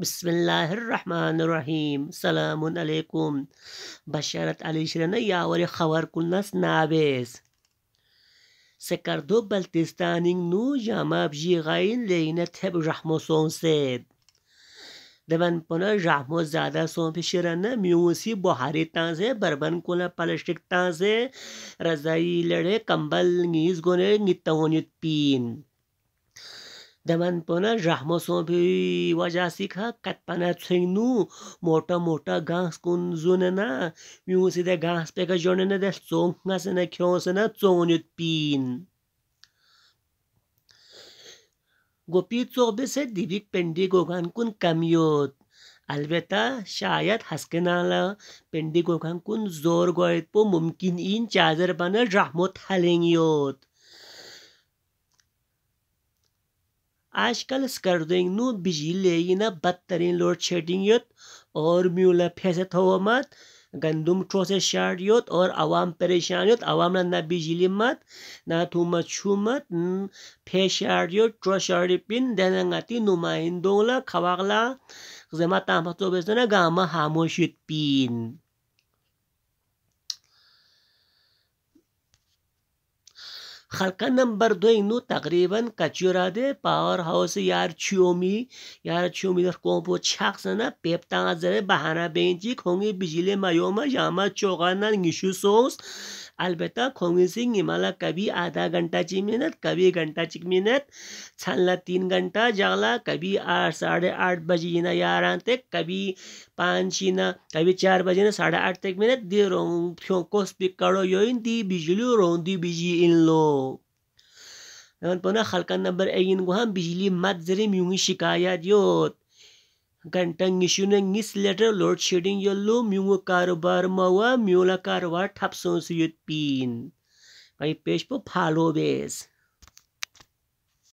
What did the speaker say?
بسم الله الرحمن الرحیم سلام علیکم بشارت علیشرنه یاوری خبر کلنس نابیز Sekardo Baltistaning nu jamab jigain leyne teb rahmo son sed. Devan pona rahmo zada son pişirene miyusi buhari tanze barban kola palıştık tanze razai lere kambal ngiz gone ngittahonit pin. जमानपना राहमा सोंपे वजासिखा कतपना छिंगनू मोटा मोटा घास कुन जुनना म्यू सिदे घास पे का जोनना दे चोंगा से ना क्यों से ना चोनुत पीन गोपी चोबे से दिविक पेंडी गोगान कुन कमियोत अलबत्ता शायद हस्कनाला पेंडी गोगान कुन जोर गोयत पो मुमकिन इन चादर पना राहमत हलेंगियोत आजकल स्कर्दिंग नू ले ना बदतरीन लोड शेडिंग युत और म्यूला फैसत थो मत गंदुम ठो से शार्ट युत और आवाम परेशान युत आवाम ना ना बिजली मत ना थू मत छू मत फे शार्ट युत ट्रो शार्ट पिन देनंगाती नुमाइंदोला खवागला जमा तामतो बेजना गामा हामोश युत पीन خلقہ نمبر 2 نو تقریبا کچورا دے پاور ہاؤس یار چومی یار چومی در کو پو شخص نہ پپتا نظر بہانہ بینچ کھونگی بجلی ما یوم یاما અલબતા કોમ્યુસિંગ હિમાલા કવી આધા ઘંટા ચી મહેનત કવી ઘંટા ચી મહેનત છાલના 3 ઘંટા જાલા કવી 8 સાડે 8 બજે ઇને 11 તક કવી 5 ચીના કવી 4 બજે ના 8:30 તક મહેનત દેરો કોસ્પે કડો યો ઇન દી બિજલી રોંધી બિજી ઇન લો યન પોના ખલકા નંબર 18 હુંમ બિજલી મત જરી મ્યુંગી શિકાયત યો घंटा निशुन निस लेटर लोड शेडिंग यो लो म्यूंगो कारोबार मवा म्यूला कारोबार ठप सोस युत पीन भाई पेश पो फालो बेस